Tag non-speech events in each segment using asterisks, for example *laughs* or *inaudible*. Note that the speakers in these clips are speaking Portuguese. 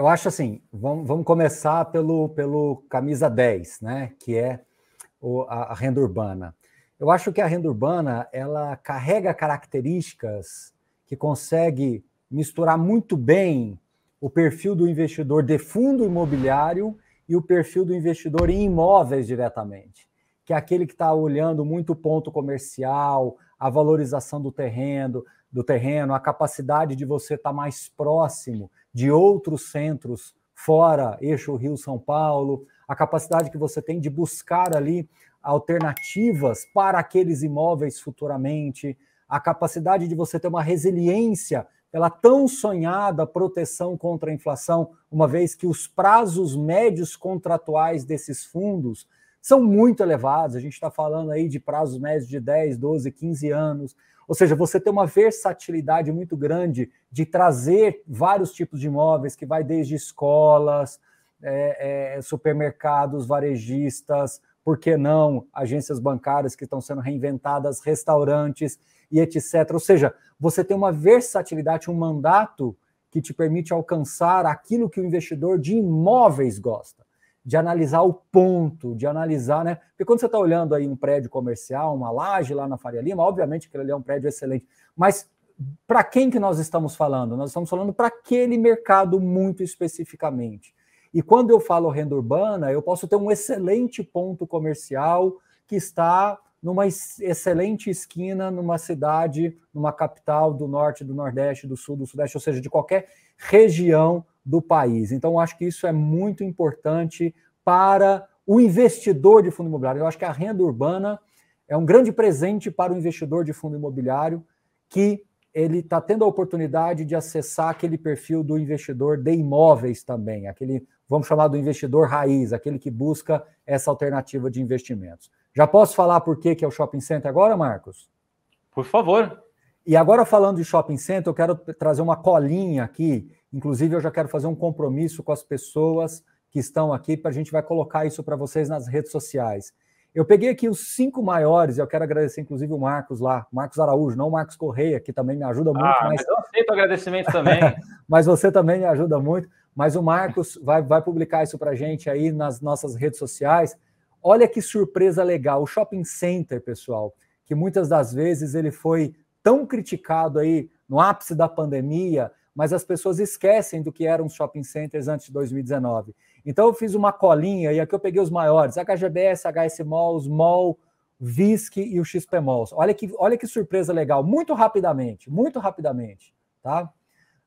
eu acho assim, vamos, vamos, começar pelo, pelo camisa 10, né? Que é o, a, a renda urbana. Eu acho que a renda urbana ela carrega características que consegue misturar muito bem o perfil do investidor de fundo imobiliário e o perfil do investidor em imóveis diretamente, que é aquele que está olhando muito o ponto comercial, a valorização do terreno, do terreno, a capacidade de você estar tá mais próximo de outros centros fora eixo Rio São Paulo, a capacidade que você tem de buscar ali alternativas para aqueles imóveis futuramente, a capacidade de você ter uma resiliência pela tão sonhada proteção contra a inflação, uma vez que os prazos médios contratuais desses fundos são muito elevados. A gente está falando aí de prazos médios de 10, 12, 15 anos. Ou seja, você tem uma versatilidade muito grande de trazer vários tipos de imóveis, que vai desde escolas, é, é, supermercados, varejistas, por que não agências bancárias que estão sendo reinventadas, restaurantes e etc. Ou seja, você tem uma versatilidade, um mandato que te permite alcançar aquilo que o investidor de imóveis gosta de analisar o ponto, de analisar, né? Porque quando você está olhando aí um prédio comercial, uma laje lá na Faria Lima, obviamente que ele é um prédio excelente, mas para quem que nós estamos falando? Nós estamos falando para aquele mercado muito especificamente. E quando eu falo renda urbana, eu posso ter um excelente ponto comercial que está numa excelente esquina, numa cidade, numa capital do norte, do nordeste, do sul, do sudeste, ou seja, de qualquer região do país. Então, acho que isso é muito importante para o investidor de fundo imobiliário. Eu acho que a renda urbana é um grande presente para o investidor de fundo imobiliário que ele está tendo a oportunidade de acessar aquele perfil do investidor de imóveis também, aquele, vamos chamar do investidor raiz, aquele que busca essa alternativa de investimentos. Já posso falar por que é o shopping center agora, Marcos? Por favor. E agora, falando de shopping center, eu quero trazer uma colinha aqui Inclusive, eu já quero fazer um compromisso com as pessoas que estão aqui, para a gente vai colocar isso para vocês nas redes sociais. Eu peguei aqui os cinco maiores, eu quero agradecer inclusive o Marcos lá, Marcos Araújo, não o Marcos Correia, que também me ajuda muito. Ah, mas... mas eu aceito agradecimento também. *laughs* mas você também me ajuda muito. Mas o Marcos vai, vai publicar isso para a gente aí nas nossas redes sociais. Olha que surpresa legal, o Shopping Center, pessoal, que muitas das vezes ele foi tão criticado aí no ápice da pandemia, mas as pessoas esquecem do que eram os shopping centers antes de 2019. Então eu fiz uma colinha e aqui eu peguei os maiores: HGBS, HS Malls, Mall, Visc e o XP Malls. Olha que, olha que surpresa legal, muito rapidamente, muito rapidamente, tá?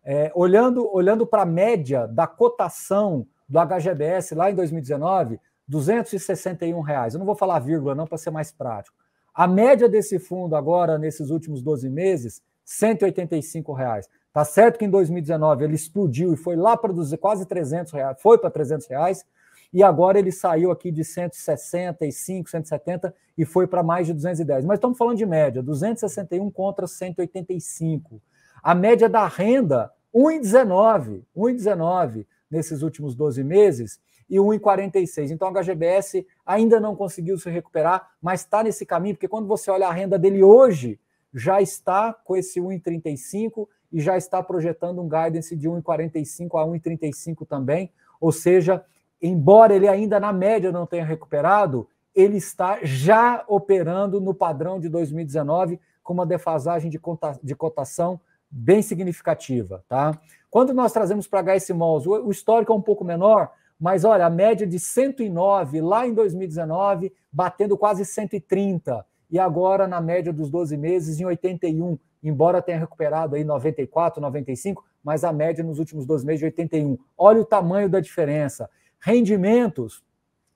É, olhando olhando para a média da cotação do HGBS lá em 2019, 261 reais. Eu não vou falar vírgula não para ser mais prático. A média desse fundo agora nesses últimos 12 meses, 185 reais. Tá certo que em 2019 ele explodiu e foi lá para quase 300 reais, foi para 300 reais, e agora ele saiu aqui de 165, 170 e foi para mais de 210. Mas estamos falando de média, 261 contra 185. A média da renda, 1,19, 1,19 nesses últimos 12 meses e 1,46. Então a HGBS ainda não conseguiu se recuperar, mas está nesse caminho, porque quando você olha a renda dele hoje, já está com esse 1,35 e já está projetando um guidance de 1,45 a 1,35 também, ou seja, embora ele ainda na média não tenha recuperado, ele está já operando no padrão de 2019 com uma defasagem de, de cotação bem significativa, tá? Quando nós trazemos para HS Malls, o histórico é um pouco menor, mas olha, a média de 109 lá em 2019, batendo quase 130, e agora na média dos 12 meses em 81, embora tenha recuperado aí 94, 95, mas a média nos últimos dois meses de 81. Olha o tamanho da diferença. Rendimentos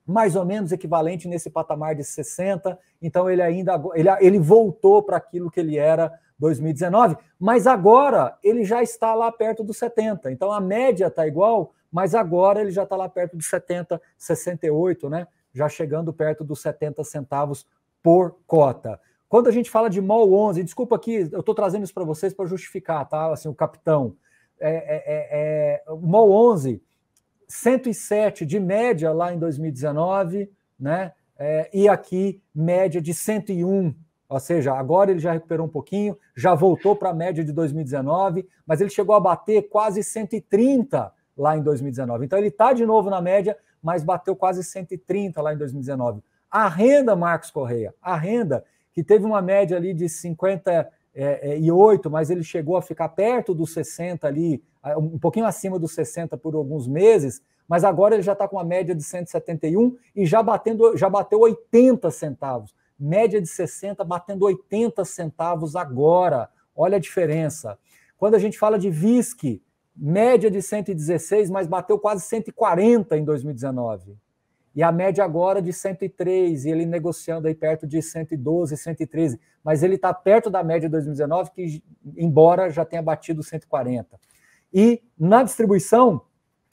mais ou menos equivalente nesse patamar de 60, então ele ainda ele, ele voltou para aquilo que ele era 2019, mas agora ele já está lá perto dos 70. Então a média está igual, mas agora ele já está lá perto dos 70, 68, né? Já chegando perto dos 70 centavos por cota. Quando a gente fala de MOL 11, desculpa aqui, eu estou trazendo isso para vocês para justificar, tá? Assim, o capitão. É, é, é, MOL 11, 107 de média lá em 2019, né? É, e aqui, média de 101. Ou seja, agora ele já recuperou um pouquinho, já voltou para a média de 2019, mas ele chegou a bater quase 130 lá em 2019. Então ele está de novo na média, mas bateu quase 130 lá em 2019. A renda, Marcos Correia, a renda que teve uma média ali de 58, é, é, mas ele chegou a ficar perto dos 60 ali, um pouquinho acima dos 60 por alguns meses, mas agora ele já está com uma média de 171 e já batendo, já bateu 80 centavos. Média de 60 batendo 80 centavos agora. Olha a diferença. Quando a gente fala de VISC, média de 116, mas bateu quase 140 em 2019. E a média agora é de 103, e ele negociando aí perto de 112, 113, mas ele está perto da média de 2019, que embora já tenha batido 140. E na distribuição,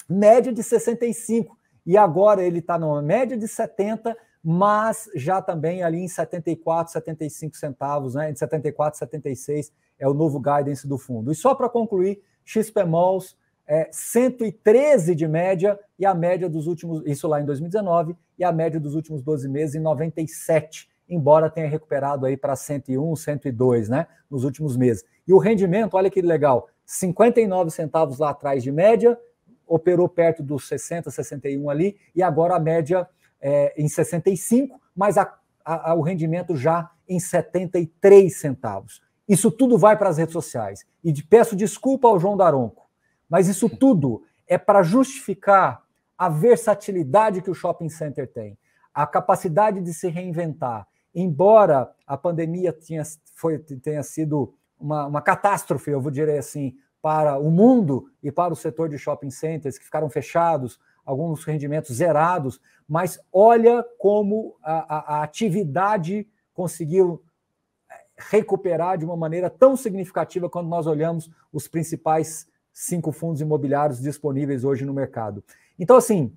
média de 65, e agora ele está numa média de 70, mas já também ali em 74, 75 centavos, né? Entre 74 e 76 é o novo guidance do fundo. E só para concluir, XPMols é, 113 de média e a média dos últimos, isso lá em 2019, e a média dos últimos 12 meses em 97, embora tenha recuperado aí para 101, 102, né, nos últimos meses. E o rendimento, olha que legal, 59 centavos lá atrás de média, operou perto dos 60, 61 ali, e agora a média é, em 65, mas a, a, a, o rendimento já em 73 centavos. Isso tudo vai para as redes sociais. E de, peço desculpa ao João Daronco mas isso tudo é para justificar a versatilidade que o shopping center tem, a capacidade de se reinventar. Embora a pandemia tenha, foi, tenha sido uma, uma catástrofe, eu vou dizer assim, para o mundo e para o setor de shopping centers, que ficaram fechados, alguns rendimentos zerados, mas olha como a, a, a atividade conseguiu eh, recuperar de uma maneira tão significativa quando nós olhamos os principais cinco fundos imobiliários disponíveis hoje no mercado. Então, assim,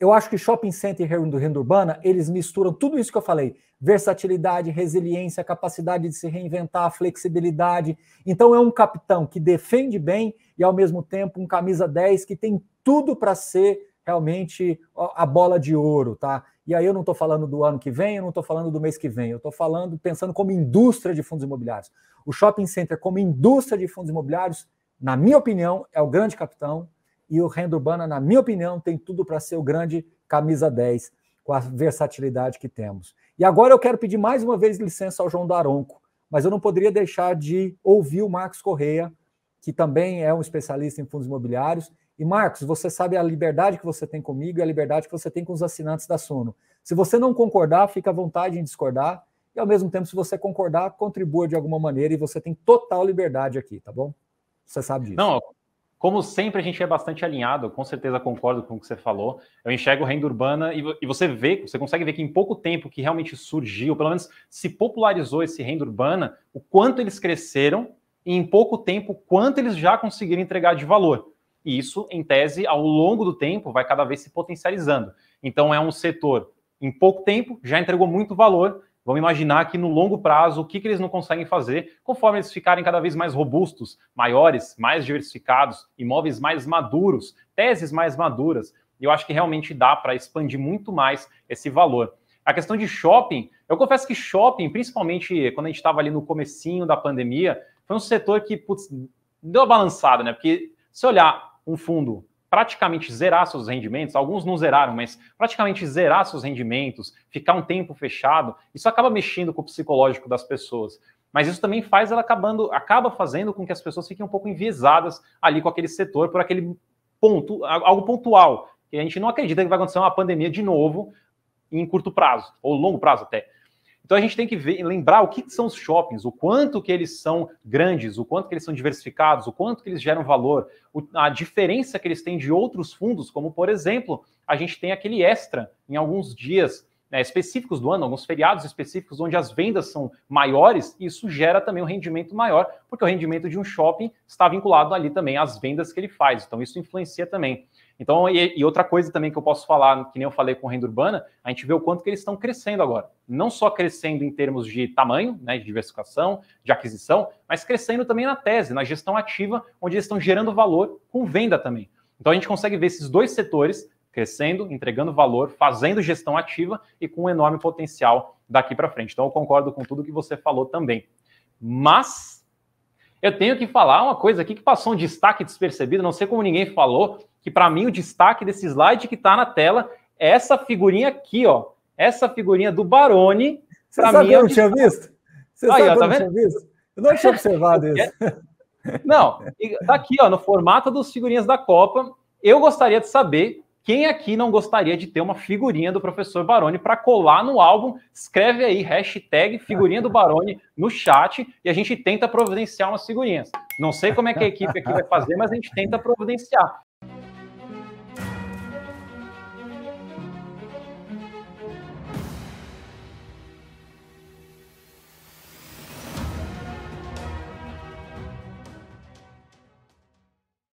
eu acho que shopping center e renda urbana, eles misturam tudo isso que eu falei: versatilidade, resiliência, capacidade de se reinventar, flexibilidade. Então, é um capitão que defende bem e, ao mesmo tempo, um camisa 10 que tem tudo para ser realmente a bola de ouro, tá? E aí eu não estou falando do ano que vem, eu não estou falando do mês que vem, eu estou falando pensando como indústria de fundos imobiliários. O shopping center como indústria de fundos imobiliários na minha opinião, é o grande capitão. E o Renda Urbana, na minha opinião, tem tudo para ser o grande camisa 10, com a versatilidade que temos. E agora eu quero pedir mais uma vez licença ao João Daronco, mas eu não poderia deixar de ouvir o Marcos Correia, que também é um especialista em fundos imobiliários. E Marcos, você sabe a liberdade que você tem comigo e a liberdade que você tem com os assinantes da Sono. Se você não concordar, fica à vontade em discordar. E ao mesmo tempo, se você concordar, contribua de alguma maneira e você tem total liberdade aqui, tá bom? Você sabe disso. Não, como sempre, a gente é bastante alinhado, com certeza concordo com o que você falou. Eu enxergo renda urbana e, e você vê, você consegue ver que em pouco tempo que realmente surgiu, pelo menos se popularizou esse renda urbana, o quanto eles cresceram e em pouco tempo quanto eles já conseguiram entregar de valor. E isso, em tese, ao longo do tempo, vai cada vez se potencializando. Então, é um setor em pouco tempo já entregou muito valor Vamos imaginar que no longo prazo, o que, que eles não conseguem fazer conforme eles ficarem cada vez mais robustos, maiores, mais diversificados, imóveis mais maduros, teses mais maduras. E eu acho que realmente dá para expandir muito mais esse valor. A questão de shopping, eu confesso que shopping, principalmente quando a gente estava ali no comecinho da pandemia, foi um setor que putz, deu uma balançada, né? Porque se olhar um fundo praticamente zerar seus rendimentos, alguns não zeraram, mas praticamente zerar seus rendimentos, ficar um tempo fechado, isso acaba mexendo com o psicológico das pessoas. Mas isso também faz ela acabando, acaba fazendo com que as pessoas fiquem um pouco enviesadas ali com aquele setor por aquele ponto, algo pontual. E a gente não acredita que vai acontecer uma pandemia de novo em curto prazo, ou longo prazo até. Então a gente tem que ver, lembrar o que, são os shoppings, o quanto que eles são grandes, o quanto que eles são diversificados, o quanto que eles geram valor, a diferença que eles têm de outros fundos, como por exemplo, a gente tem aquele extra em alguns dias né, específicos do ano, alguns feriados específicos onde as vendas são maiores, isso gera também um rendimento maior, porque o rendimento de um shopping está vinculado ali também às vendas que ele faz. Então isso influencia também. Então, e, e, outra coisa também que eu posso falar, que nem eu falei com renda urbana, a gente vê o quanto que eles estão crescendo agora. Não só crescendo em termos de tamanho, né, de diversificação, de aquisição, mas crescendo também na tese, na gestão ativa, onde eles estão gerando valor com venda também. Então, a gente consegue ver esses dois setores crescendo, entregando valor, fazendo gestão ativa e com um enorme potencial daqui para frente. Então, eu concordo com tudo que você falou também. Mas eu tenho que falar uma coisa aqui que passou um destaque despercebido, não sei como ninguém falou, que para mim o destaque desse slide que está na tela é essa figurinha aqui, ó. Essa figurinha do Barone. Você sabe mim, que eu é não tinha visto? Você Aí, sabe ó, que eu tá não tinha visto? Eu não tinha observado *laughs* é. isso. Não, tá aqui, ó, no formato dos figurinhas da Copa. Eu gostaria de saber quem aqui não gostaria de ter uma figurinha do professor Baroni para colar no álbum. Escreve aí hashtag figurinha do Baroni no chat e a gente tenta providenciar umas figurinhas. Não sei como é que a equipe aqui vai fazer, mas a gente tenta providenciar.